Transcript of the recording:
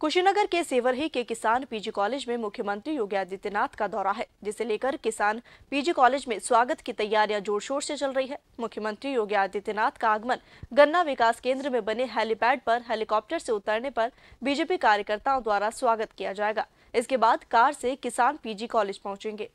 कुशीनगर के सेवरही के किसान पीजी कॉलेज में मुख्यमंत्री योगी आदित्यनाथ का दौरा है जिसे लेकर किसान पीजी कॉलेज में स्वागत की तैयारियां जोर शोर से चल रही है मुख्यमंत्री योगी आदित्यनाथ का आगमन गन्ना विकास केंद्र में बने हेलीपैड पर हेलीकॉप्टर से उतरने पर बीजेपी कार्यकर्ताओं द्वारा स्वागत किया जाएगा इसके बाद कार से किसान पीजी कॉलेज पहुंचेंगे